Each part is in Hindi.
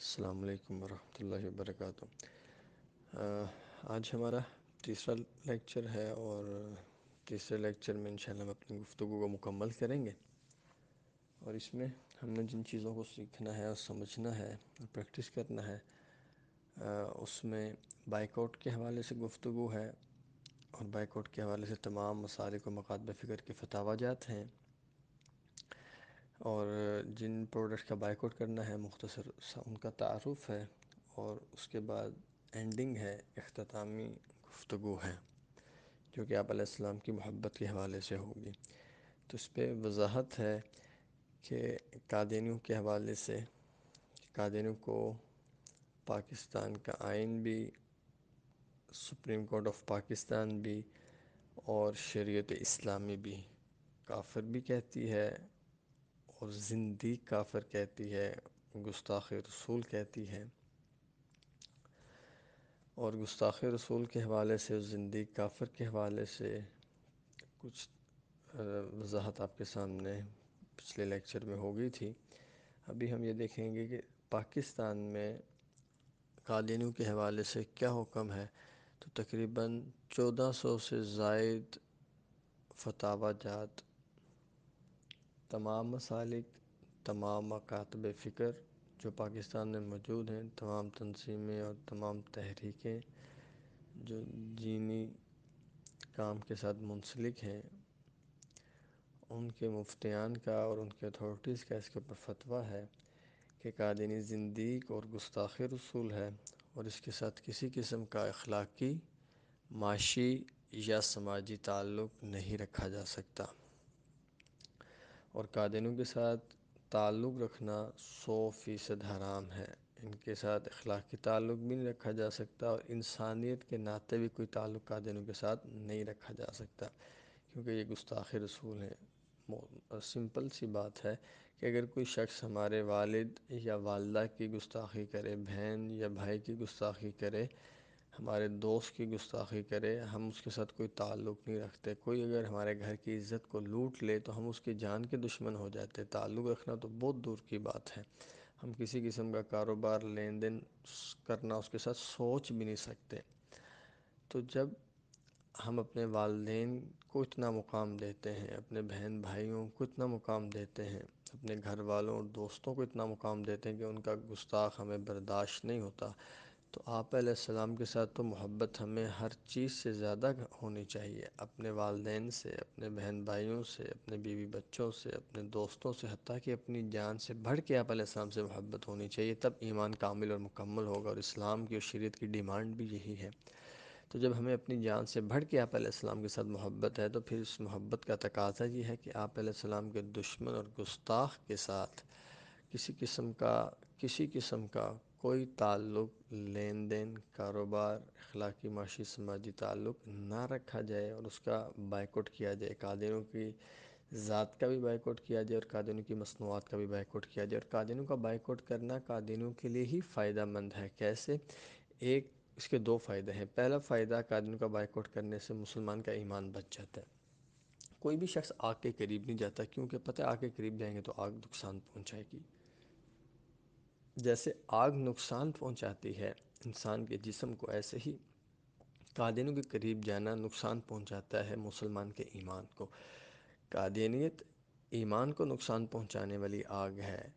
अल्लाम वालेकुम वर्क आज हमारा तीसरा लेक्चर है और तीसरे लेक्चर में इंशाल्लाह हम अपनी गुफ्तु को मुकम्मल करेंगे और इसमें हमने जिन चीज़ों को सीखना है और समझना है और प्रैक्टिस करना है uh, उसमें बाइकआउट के हवाले से गुफ्तु है और बाइकआउट के हवाले से तमाम मसाले को मकातब फ़िक्र के फतावाजात हैं और जिन प्रोडक्ट का बाइकआउट करना है मुख्तसर सा उनका तारुफ़ है और उसके बाद एंडिंग है अख्तामी गुफ्तु है जो कि आप की मोहब्बत के हवाले से होगी तो इस पर वजाहत है कि कादियों के हवाले से कादेनों को पाकिस्तान का आइन भी सुप्रीम कोर्ट ऑफ पाकिस्तान भी और शरीयत इस्लामी भी काफिर भी कहती है और ज़िंदी काफ़िर कहती है गुस्ताख़ रसूल कहती है और गुस्ताख़ रसूल के हवाले से ज़िंदी काफ़िर के हवाले से कुछ वजाहत आपके सामने पिछले लेक्चर में हो गई थी अभी हम ये देखेंगे कि पाकिस्तान में कालीनों के हवाले से क्या हुक्म है तो तकरीबन 1400 से जायद फतावा जात तमाम मसालिक तमाम अकातब फ़िक्र जो पाकिस्तान में मौजूद हैं तमाम तनसीमें और तमाम तहरीकें जो जीनी काम के साथ मुंसलिक हैं उनके मुफ़्तियान का और उनके अथॉरिटीज़ का इसके ऊपर फतवा है कि कादिनी ज़िंदीक और गुस्ताखी रसूल है और इसके साथ किसी किस्म का अखलाक़ी माशी या समाजी ताल्लुक़ नहीं रखा जा सकता और कादिनों के साथ ताल्लुक़ रखना सौ फ़ीसद हराम है इनके साथ अखलाक ताल्लुक़ भी नहीं रखा जा सकता और इंसानियत के नाते भी कोई ताल्लुक़ कादिनों के साथ नहीं रखा जा सकता क्योंकि ये गुस्ताखे रसूल हैं सिंपल सी बात है कि अगर कोई शख़्स हमारे वालिद या वालदा की गुस्ताख़ी करे बहन या भाई की गुस्ताख़ी करे हमारे दोस्त की गुस्ताखी करे हम उसके साथ कोई ताल्लुक़ नहीं रखते कोई अगर हमारे घर की इज़्ज़त को लूट ले तो हम उसकी जान के दुश्मन हो जाते ताल्लुक़ रखना तो बहुत दूर की बात है हम किसी किस्म का कारोबार लेन देन करना उसके साथ सोच भी नहीं सकते तो जब हम अपने वालदेन को इतना मुकाम देते हैं अपने बहन भाइयों को इतना मुकाम देते हैं अपने घर वालों और दोस्तों को इतना मुकाम देते हैं कि उनका गुस्ताख हमें बर्दाश्त नहीं होता तो आप सलाम के साथ तो मोहब्बत हमें हर चीज़ से ज़्यादा होनी चाहिए अपने वालदे से अपने बहन भाइयों से अपने बीवी बच्चों से अपने दोस्तों से हती कि अपनी जान से बढ़ के आप सलाम से मोहब्बत होनी चाहिए तब ईमान कामिल और मुकम्मल होगा और इस्लाम की और की डिमांड भी यही है तो जब हमें अपनी जान से बढ़ के आप सलाम के साथ मोहब्बत है तो फिर इस मोहब्बत का तकाजा ये है कि आप सलाम के दुश्मन और गुस्ताख के साथ किसी किस्म का किसी किस्म का कोई ताल्लुक लेन देन कारोबार अखलाक़ी माशी समाजी ताल्लुक ना रखा जाए और उसका बायकॉट किया जाए कादिनों की ज़ात का भी बायकॉट किया जाए और कादिनों की मसनूआत का भी बायकॉट किया जाए और कादिनों का बायकॉट करना कादिनों के लिए ही फ़ायदा मंद है कैसे एक इसके दो फ़ायदे हैं पहला फ़ायदा कादिरों का बायकॉट करने से मुसलमान का ईमान बच जाता है कोई भी शख्स आग के करीब नहीं जाता क्योंकि पता है आग के करीब जाएंगे तो आग नुकसान पहुँचाएगी जैसे आग नुकसान पहुंचाती है इंसान के जिसम को ऐसे ही कादिनों के करीब जाना नुकसान पहुंचाता है मुसलमान के ईमान को कादियनीत ईमान को नुकसान पहुंचाने वाली आग है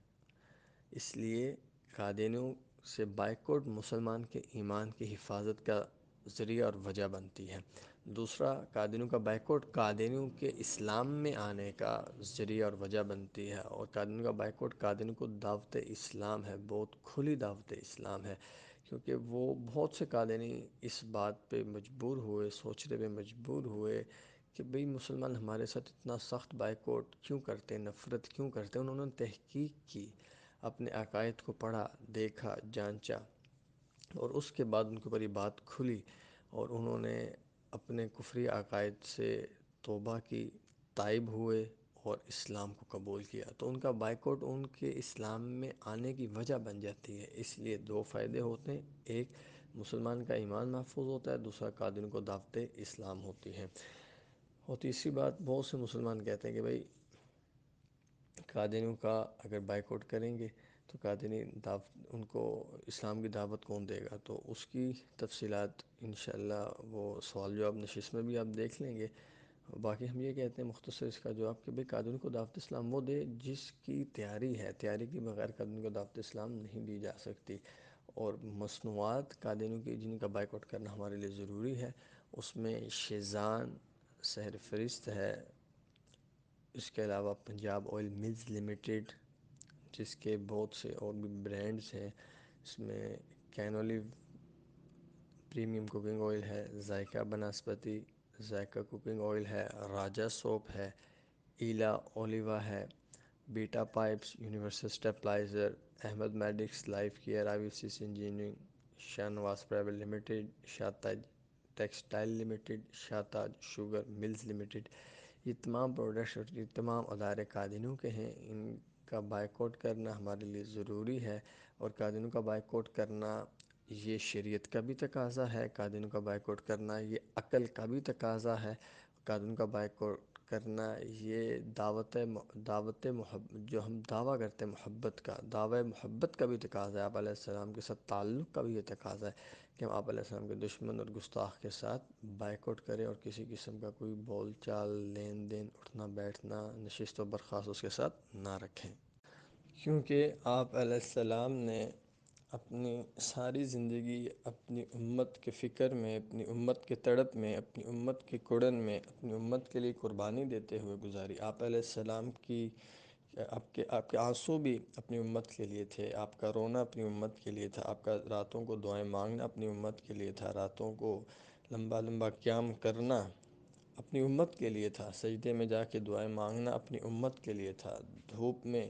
इसलिए कादिनों से बाइकआउट मुसलमान के ईमान की हिफाजत का ज़रिया और वजह बनती है दूसरा कादिनों का बाइकआउट कादनों के इस्लाम में आने का ज़रिया और वजह बनती है और कादियों का बाइकआउट कादन को दावत इस्लाम है बहुत खुली दावत इस्लाम है क्योंकि वो बहुत से कादिनी इस बात पे मजबूर हुए सोचने पे मजबूर हुए कि भाई मुसलमान हमारे साथ इतना सख्त बाइकआउट क्यों करते नफ़रत क्यों करते उन्होंने तहकीक की अपने अकायद को पढ़ा देखा जांचा और उसके बाद उनके ऊपर ये बात खुली और उन्होंने अपने कुफरी अकायद से तोबा की तायब हुए और इस्लाम को कबूल किया तो उनका बाइकआउट उनके इस्लाम में आने की वजह बन जाती है इसलिए दो फ़ायदे होते हैं एक मुसलमान का ईमान महफूज होता है दूसरा कादिन को दावत इस्लाम होती है और तीसरी बात बहुत से मुसलमान कहते हैं कि भाई कादिनों का अगर बाइकआउट करेंगे तो कहा था नहीं दाव उनको इस्लाम की दावत कौन देगा तो उसकी तफसीत इन वो सवाल जवाब नशिश में भी आप देख लेंगे बाकी हम ये कहते हैं मुख्तर इसका जवाब कि भाई कादून को दावत इस्लाम वो दे जिसकी तैयारी है तैयारी के बगैर कादून को दावत इस्लाम नहीं दी जा सकती और मसनूआत कादनों की जिनका बाइकआउट करना हमारे लिए ज़रूरी है उसमें शेज़ान सहर फहरिस्त है इसके अलावा पंजाब ऑयल मिल्स लिमिटेड जिसके बहुत से और भी ब्रांड्स हैं इसमें कैनोलिव प्रीमियम कुकिंग ऑयल है जायका बनस्पति जायका कुकिंग ऑयल है राजा सोप है ईला ओलिवा है beta pipes universal stabilizer Ahmed medics life care I V engineering Shahnawaz private limited Shataj textile limited Shataj sugar mills limited ये तमाम प्रोडक्ट्स और ये तमाम अदारे कादिनों के हैं इन का बायकॉट करना हमारे लिए ज़रूरी है और कादिनों का बायकॉट करना ये शरीयत का भी तकाज़ा है कादिनों का बायकॉट करना ये अक़ल का भी तकाज़ा है कादिन का बायकॉट करना ये दावत दावत महब जो हम दावा करते हैं मोहब्बत का दावा मोहब्बत का भी तकाज़ है आप सलाम के साथ ताल्लुक़ का भी ये तकाज़ है कि हम आप सलाम के दुश्मन और गुस्ताख के साथ बाइकआउट करें और किसी किस्म का कोई बोल चाल लेन देन उठना बैठना नशस्त व बर्खास्त उसके साथ ना रखें क्योंकि आप ने अपनी सारी ज़िंदगी अपनी उम्मत के फ़िक्र में अपनी उम्मत के तड़प में अपनी उम्मत के कुड़न में अपनी उम्मत के लिए क़ुर्बानी देते हुए गुज़ारी आप सलाम की आपके आपके आंसू भी अपनी उम्मत के लिए थे आपका रोना अपनी उम्मत के लिए था आपका रातों को दुआएं मांगना अपनी उम्मत के लिए था रातों को लंबा लंबा क़्याम करना अपनी उम्मत के लिए था सजदे में जाके दुआएं मांगना अपनी उम्मत के लिए था धूप में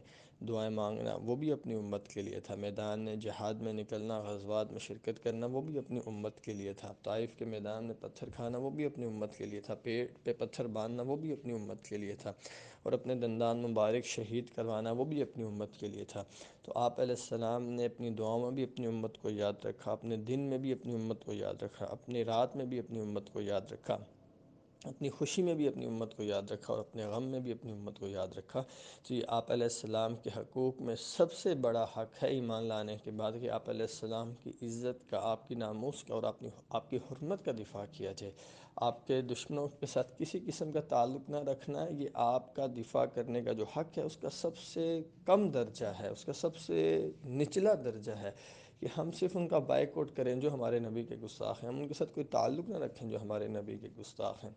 दुआएं मांगना वो भी अपनी उम्मत के लिए था मैदान जहाद में निकलना गजबात में शिरकत करना वो भी अपनी उम्मत के लिए था ताइफ के मैदान में पत्थर खाना वो भी अपनी उम्मत के लिए था पेट पे पत्थर बांधना वो भी अपनी उम्मत के लिए था और अपने दंदान मुबारक शहीद करवाना वो भी अपनी उम्मत के लिए था तो आप सलाम ने अपनी दुआओं में भी अपनी उम्मत को याद रखा अपने दिन में भी अपनी उम्मत को याद रखा अपनी रात में भी अपनी उम्मत को याद रखा अपनी खुशी में भी अपनी उम्मत को याद रखा और अपने गम में भी अपनी उम्मत को याद रखा तो ये आप सलाम के हकूक़ में सबसे बड़ा हक़ है ईमान लाने के बाद कि आप सलाम की इज़्ज़त का आपकी नामूस का और अपनी आपकी हरमत का दिफा किया जाए आपके दुश्मनों के साथ किसी किस्म का ताल्लुक ना रखना ये आपका दिफा करने का जो हक़ है उसका सबसे कम दर्जा है उसका सबसे निचला दर्जा है कि हम सिर्फ उनका बाइकआउट करें जो हमारे नबी के गुस्ताख हैं हम उनके साथ कोई ताल्लुक ना रखें जो हमारे नबी के गुस्ताख हैं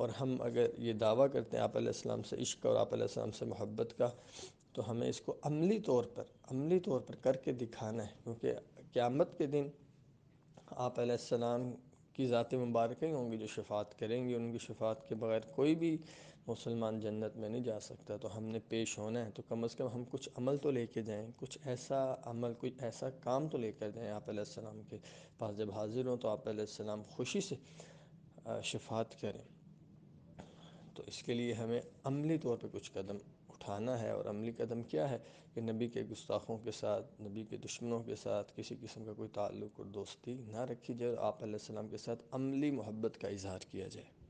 और हम अगर ये दावा करते हैं आप आपाम से इश्क और आप आपाम से मोहब्बत का तो हमें इसको अमली तौर पर अमली तौर पर करके दिखाना है क्योंकि क़्यामत के दिन आप आपाम की मुबारक ही होंगी जो शफात करेंगी उनकी शफात के बगैर कोई भी मुसलमान जन्नत में नहीं जा सकता तो हमने पेश होना है तो कम अज़ कम हम कुछ अमल तो लेके जाएं कुछ ऐसा अमल कुछ ऐसा काम तो लेकर जाएं आप आपाम के पास जब हाज़िर हों तो आप खुशी से शफात करें तो इसके लिए हमें अमली तौर पर कुछ कदम उठाना है और अमली कदम क्या है कि नबी के गुस्ताखों के साथ नबी के दुश्मनों के साथ किसी किस्म का कोई ताल्लुक़ और दोस्ती ना रखी जाए आप के साथ अमली मोहब्बत का इज़हार किया जाए